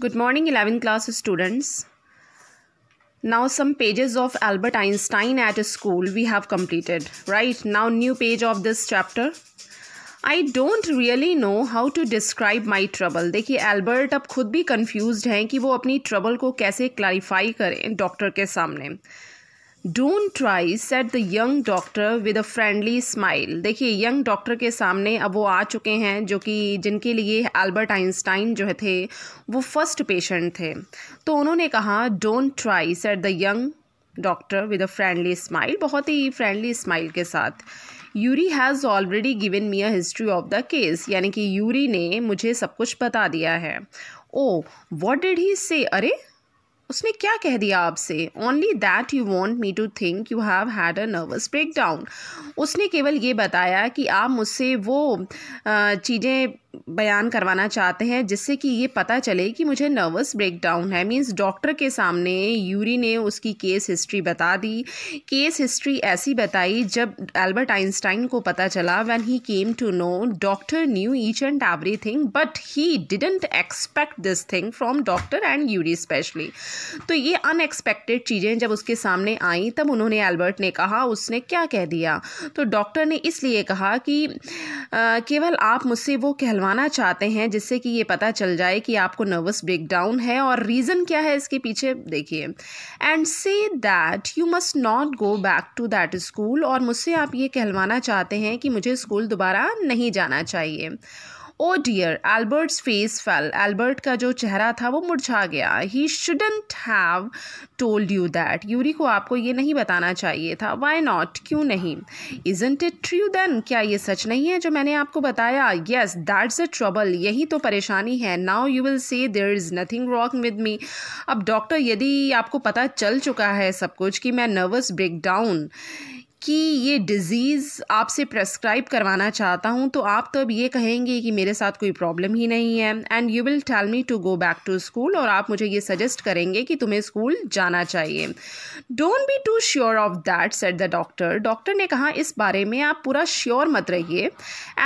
good morning 11th class students now some pages of albert einstein at school we have completed right now new page of this chapter I don't really know how to describe my trouble देखिए Albert अब खुद भी confuse हैं कि वो अपनी trouble को कैसे क्लैरिफाई करें डॉक्टर के सामने don't try said the young doctor with a friendly smile देखिए यंग डॉक्टर के सामने अब वो आ चुके हैं जो कि जिनके लिए एल्बर्ट आइंस्टाइन जो थे वो फर्स्ट पेशेंट थे तो उन्होंने कहा don't try said the young doctor with a friendly smile बहुत ही फ्रेंडली स्माइल के साथ Yuri has already given me a history of the case यानी कि यूरी ने मुझे सब कुछ बता दिया है ओ वॉट डिड ही से अरे उसने क्या कह दिया आपसे only that you want me to think you have had a nervous breakdown उसने केवल ये बताया कि आप मुझसे वो चीज़ें बयान करवाना चाहते हैं जिससे कि ये पता चले कि मुझे नर्वस ब्रेकडाउन है मींस डॉक्टर के सामने यूरी ने उसकी केस हिस्ट्री बता दी केस हिस्ट्री ऐसी बताई जब एल्बर्ट आइंस्टाइन को पता चला when he came to know doctor knew each and everything but he didn't expect this thing from doctor and Yuri specially तो ये अनएक्सपेक्टेड चीज़ें जब उसके सामने आई तब उन्होंने एल्बर्ट ने कहा उसने क्या कह दिया तो डॉक्टर ने इसलिए कहा कि आ, केवल आप मुझसे वो कहला निकलवाना चाहते हैं जिससे कि ये पता चल जाए कि आपको नर्वस ब्रेकडाउन है और रीज़न क्या है इसके पीछे देखिए and say that you must not go back to that school और मुझसे आप ये कहलवाना चाहते हैं कि मुझे स्कूल दोबारा नहीं जाना चाहिए oh dear Albert's face fell Albert का जो चेहरा था वो मुरझा गया he shouldn't have told you that Yuri को आपको ये नहीं बताना चाहिए था वाई नॉट क्यों नहीं इजेंट इट ट्रू देन क्या ये सच नहीं है जो मैंने आपको बताया येस दैट्स अ ट्रबल यही तो परेशानी है now you will say there is nothing wrong with me अब डॉक्टर यदि आपको पता चल चुका है सब कुछ कि मैं नर्वस ब्रेक डाउन कि ये डिज़ीज़ आपसे प्रेस्क्राइब करवाना चाहता हूँ तो आप तो अब ये कहेंगे कि मेरे साथ कोई प्रॉब्लम ही नहीं है and you will tell me to go back to school और आप मुझे ये सजेस्ट करेंगे कि तुम्हें स्कूल जाना चाहिए don't be too sure of that said the doctor doctor ने कहा इस बारे में आप पूरा श्योर मत रहिए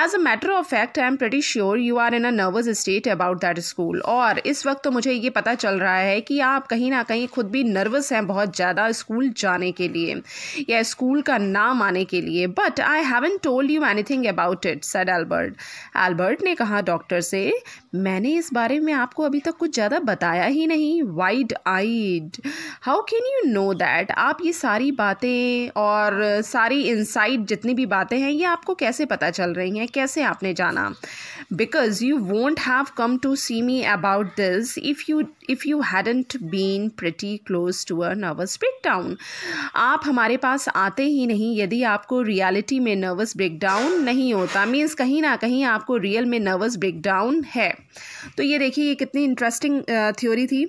as a matter of fact I am pretty sure you are in a nervous state about that school और इस वक्त तो मुझे ये पता चल रहा है कि आप कहीं ना कहीं खुद भी नर्वस हैं बहुत ज़्यादा स्कूल जाने के लिए या स्कूल का ना माने के लिए but I haven't told you anything about it said Albert Albert ने कहा डॉक्टर से मैंने इस बारे में आपको अभी तक कुछ ज़्यादा बताया ही नहीं wide eyed how can you know that आप ये सारी बातें और सारी इंसाइट जितनी भी बातें हैं ये आपको कैसे पता चल रही हैं कैसे आपने जाना because you won't have come to see me about this if you if you hadn't been pretty close to a nervous breakdown आप हमारे पास आते ही नहीं नहीं यदि आपको रियलिटी में नर्वस ब्रेकडाउन नहीं होता मीन्स कहीं ना कहीं आपको रियल में नर्वस ब्रेकडाउन है तो ये देखिए ये कितनी इंटरेस्टिंग थ्योरी थी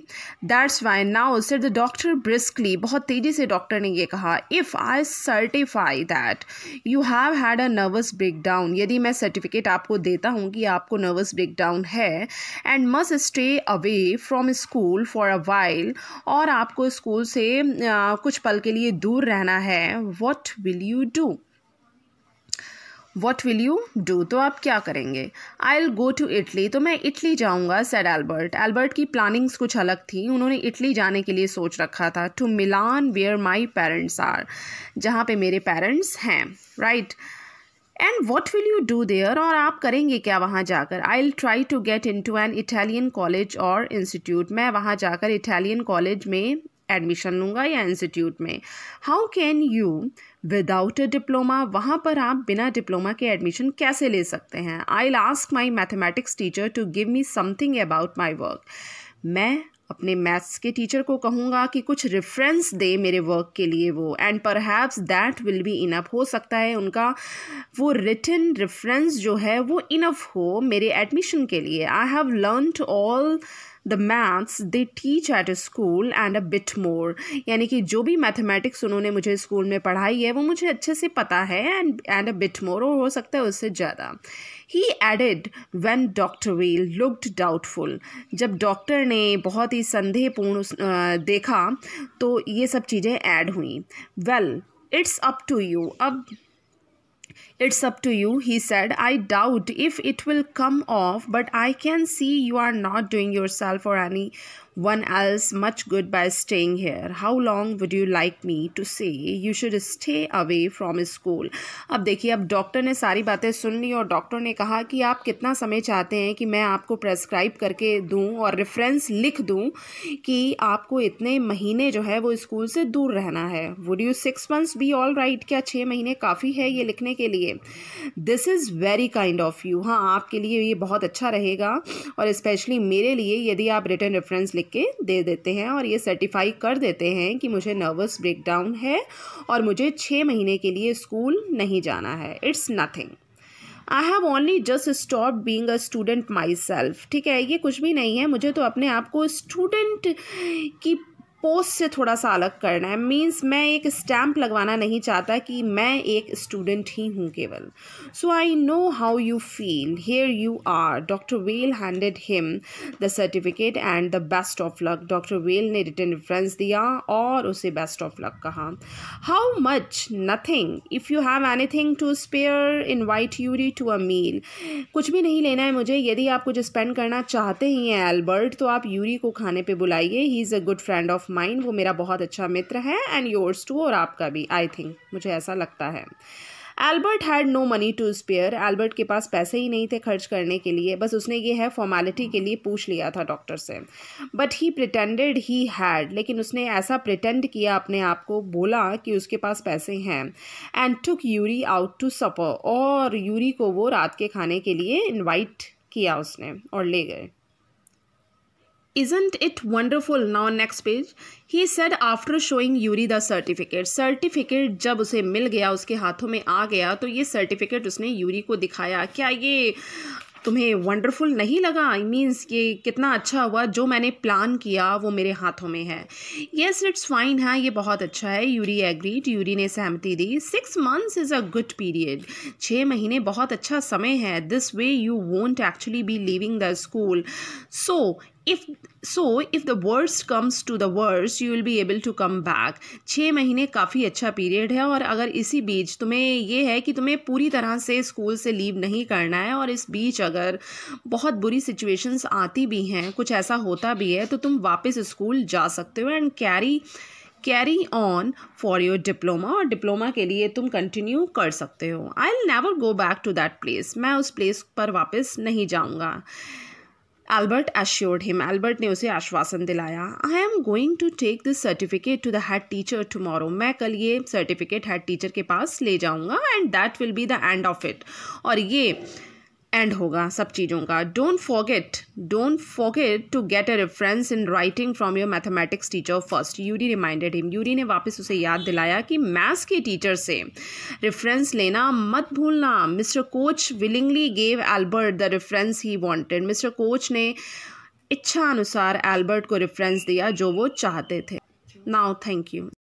that's why now sir the doctor briskly बहुत तेज़ी से डॉक्टर ने ये कहा if I certify that you have had a nervous breakdown यदि मैं सर्टिफिकेट आपको देता हूँ कि आपको नर्वस ब्रेकडाउन है and must stay away from school for a while और आपको स्कूल से आ, कुछ पल के लिए दूर रहना है what will you do what will you do तो आप क्या करेंगे I will go to Italy तो मैं इटली जाऊँगा सेड एल्बर्ट एल्बर्ट की प्लानिंग्स कुछ अलग थी उन्होंने इटली जाने के लिए सोच रखा था to Milan where my parents are जहाँ पे मेरे पेरेंट्स हैं right and what will you do there और आप करेंगे क्या वहाँ जाकर I will try to get in to an Italian college और इंस्टीट्यूट मैं वहाँ जाकर इटालियन कॉलेज में एडमिशन लूँगा या इंस्टीट्यूट में how can you without a diploma वहाँ पर आप बिना डिप्लोमा के एडमिशन कैसे ले सकते हैं आई लास्ट my mathematics teacher to give me something about my work मैं अपने मैथ्स के टीचर को कहूँगा कि कुछ रेफरेंस दे मेरे वर्क के लिए वो and perhaps that will be enough हो सकता है उनका वो रिटन रेफरेंस जो है वो इनफ हो मेरे एडमिशन के लिए I have learned all the maths they teach at a school and a bit more यानी कि जो भी मैथमेटिक्स उन्होंने मुझे स्कूल में पढ़ाई है वो मुझे अच्छे से पता है and and a bit more और हो सकता है उससे ज़्यादा ही added when doctor Well looked doubtful जब डॉक्टर ने बहुत ही संदेहपूर्ण देखा तो ये सब चीज़ें ऐड हुई well it's up to you अब It's up to you, he said. I doubt if it will come off, but I can see you are not doing yourself or any one else much good by staying here how long would you like me to say you should stay away from school अब देखिए अब doctor ने सारी बातें सुन ली और doctor ने कहा कि आप कितना समय चाहते हैं कि मैं आपको प्रेस्क्राइब करके दूं और रेफरेंस लिख दूं कि आपको इतने महीने जो है वो स्कूल से दूर रहना है would you six months be all right क्या छः महीने काफ़ी है ये लिखने के लिए this is very kind of you हाँ आपके लिए ये बहुत अच्छा रहेगा और स्पेशली मेरे लिए यदि आप रिटर्न रेफरेंस लिख लिख के दे देते हैं और ये सर्टिफाई कर देते हैं कि मुझे नर्वस ब्रेकडाउन है और मुझे छः महीने के लिए स्कूल नहीं जाना है it's nothing I have only just stop being a student myself ठीक है ये कुछ भी नहीं है मुझे तो अपने आप को स्टूडेंट की पोस्ट से थोड़ा सा अलग करना है मीन्स मैं एक स्टैम्प लगवाना नहीं चाहता कि मैं एक स्टूडेंट ही हूँ केवल so I know how you feel here you are doctor Well handed him the certificate and the best of luck doctor Well ने रिटर्न रेफरेंस दिया और उसे बेस्ट ऑफ लक कहा how much nothing if you have anything to spare invite Yuri to a meal कुछ भी नहीं लेना है मुझे यदि आप कुछ स्पेंड करना चाहते ही हैं एल्बर्ट तो आप यूरी को खाने पर बुलाइए he is a good friend of mine वो मेरा बहुत अच्छा मित्र है एंड योर्स टू और आपका भी आई थिंक मुझे ऐसा लगता है Albert had no money to spare Albert के पास पैसे ही नहीं थे खर्च करने के लिए बस उसने ये है फॉर्मेलिटी के लिए पूछ लिया था डॉक्टर से but he pretended he had लेकिन उसने ऐसा प्रिटेंड किया अपने आप को बोला कि उसके पास पैसे हैं and took Yuri out to supper और यूरी को वो रात के खाने के लिए इन्वाइट किया उसने और ले गए Isn't it wonderful? Now next page. He said after showing Yuri the certificate. Certificate जब उसे मिल गया उसके हाथों में आ गया तो ये certificate उसने यूरी को दिखाया क्या ये तुम्हें वंडरफुल नहीं लगा आई मीन्स ये कितना अच्छा हुआ जो मैंने प्लान किया वो मेरे हाथों में है येस इट्स फाइन है ये बहुत अच्छा है यूरी एग्रीड यूरी ने सहमति दी six months is a good period छः महीने बहुत अच्छा समय है this way you won't actually be leaving the school so if so if the worst comes to the worse you will be able to come back छः महीने काफ़ी अच्छा पीरियड है और अगर इसी बीच तुम्हें ये है कि तुम्हें पूरी तरह से स्कूल से लीव नहीं करना है और इस बीच अगर बहुत बुरी सिचुएशंस आती भी हैं कुछ ऐसा होता भी है तो तुम वापस स्कूल जा सकते हो and carry carry on for your diploma और डिप्लोमा के लिए तुम कंटिन्यू कर सकते हो I will never go back to that place मैं उस प्लेस पर वापस नहीं जाऊँगा एल्बर्ट एश्योर्ड हिम एल्बर्ट ने उसे आश्वासन दिलाया I am going to take this certificate to the head teacher tomorrow मैं कल ये सर्टिफिकेट हेड टीचर के पास ले जाऊँगा and that will be the end of it और ये एंड होगा सब चीज़ों का don't forget don't forget to get a reference in writing from your mathematics teacher first Yuri reminded him Yuri ने वापस उसे याद दिलाया कि मैथ्स के टीचर से रेफरेंस लेना मत भूलना mister Koch willingly gave Albert the reference he wanted mister Koch ने इच्छा अनुसार एल्बर्ट को रेफरेंस दिया जो वो चाहते थे नाउ थैंक यू